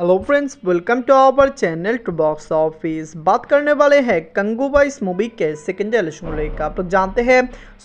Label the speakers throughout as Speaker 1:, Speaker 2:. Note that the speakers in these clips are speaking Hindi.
Speaker 1: hello friends welcome to our channel to box office बात करने वाले हैं कंगूबा इस मूवी के सेकेंड एलिशन का आप लोग जानते हैं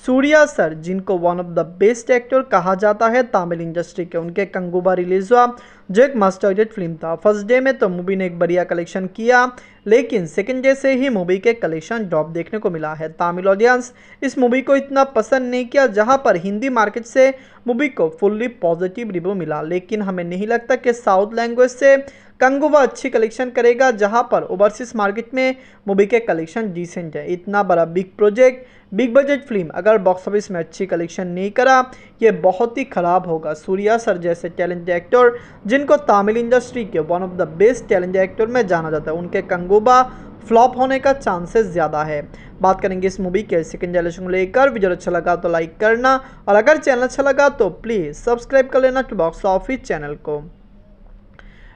Speaker 1: सूर्या सर जिनको one of the best actor कहा जाता है तमिल इंडस्ट्री के उनके कंगूबा रिलीज हुआ जो एक मास्टर फिल्म था फर्स्ट डे में तो मूवी ने एक बढ़िया कलेक्शन किया लेकिन सेकंड डे से ही मूवी के कलेक्शन ड्रॉप देखने को मिला है तमिल ऑडियंस इस मूवी को इतना पसंद नहीं किया जहां पर हिंदी मार्केट से मूवी को फुल्ली पॉजिटिव रिव्यू मिला लेकिन हमें नहीं लगता कि साउथ लैंग्वेज से कंगुवा अच्छी कलेक्शन करेगा जहां पर ओवरसीज मार्केट में मूवी के कलेक्शन डिसेंट है इतना बड़ा big project big budget film अगर बॉक्स ऑफिस में अच्छी कलेक्शन नहीं करा ये बहुत ही ख़राब होगा सूर्या सर जैसे टैलेंट एक्टर जिनको तमिल इंडस्ट्री के one of the best talent actor में जाना जाता है उनके कंगोबा फ्लॉप होने का चांसेस ज़्यादा है बात करेंगे इस मूवी के सेकेंड जनरेशन को लेकर वीडियो अच्छा लगा तो लाइक करना और अगर चैनल अच्छा लगा तो प्लीज़ सब्सक्राइब कर लेना टू बॉक्स ऑफिस चैनल को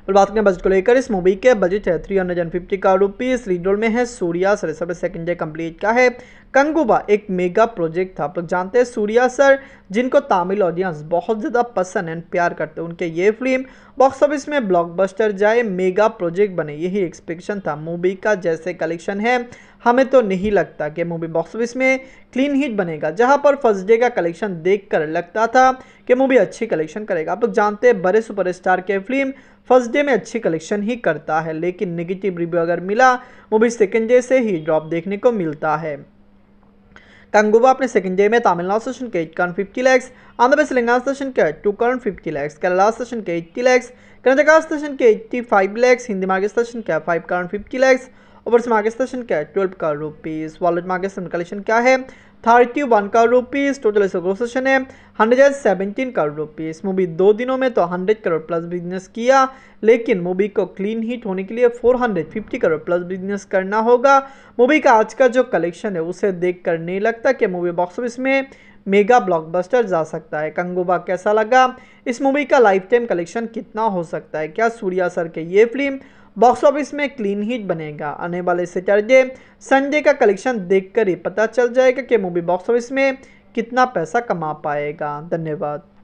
Speaker 1: और बात करें बजट को लेकर इस मूवी के बजट है थ्री हंड्रेड एंड फिफ्टी का रुपीज़ लीड रोल में है सूर्या सर सब सेकेंड डे कंप्लीट का है कंगुबा एक मेगा प्रोजेक्ट था आप लोग जानते हैं सूर्या सर जिनको तमिल ऑडियंस बहुत ज़्यादा पसंद एंड प्यार करते हैं उनके ये फिल्म बॉक्स ऑफिस में ब्लॉकबस्टर जाए मेगा प्रोजेक्ट बने यही एक्सपेक्टेशन था मूवी का जैसे कलेक्शन है हमें तो नहीं लगता कि मूवी बॉक्स ऑफिस में क्लीन हिट बनेगा जहां पर फर्स्ट डे का कलेक्शन देखकर लगता था कि मूवी अच्छी कलेक्शन करेगा आप लोग जानते हैं बड़े सुपरस्टार के फिल्म फर्स्ट डे में अच्छी कलेक्शन ही करता है लेकिन निगेटिव रिव्यू अगर मिला मूवी सेकेंड डे से ही ड्रॉप देखने को मिलता है कंगुबा अपने सेकंड डे में तमिलनाडु सेशन के एट करण फिफ्टी लैक्स आंध्र प्रदेश तेलंगाना सेशन के टू करण फिफ्टी लैक्स केरला सेशन के एट्टी लैक्स कर्नाटका सेशन के eighty five lakhs Hindi market session के फाइव करण फिफ्टी लैक्स और से मार्केट सेशन क्या है ट्वेल्व का रुपीज़ वॉलेट मार्केट सेशन कलेक्शन क्या है थर्टी वन का रुपीज़ टोटल इसका ग्रोथ सेशन है हंड्रेड एंड सेवेंटीन का रुपीज़ मूवी दो दिनों में तो हंड्रेड करोड़ प्लस बिजनेस किया लेकिन मूवी को क्लीन हिट होने के लिए four hundred fifty crore plus business करना होगा मूवी का आज का जो कलेक्शन है उसे देख कर नहीं लगता कि मूवी बॉक्स ऑफिस में मेगा ब्लॉकबस्टर जा सकता है कंगोबा कैसा लगा इस मूवी का लाइफ टाइम कलेक्शन कितना हो सकता है क्या सूर्या सर के ये फिल्म बॉक्स ऑफिस में क्लीन हिट बनेगा आने वाले सैटरडे संडे का कलेक्शन देखकर ही पता चल जाएगा कि मूवी बॉक्स ऑफिस में कितना पैसा कमा पाएगा धन्यवाद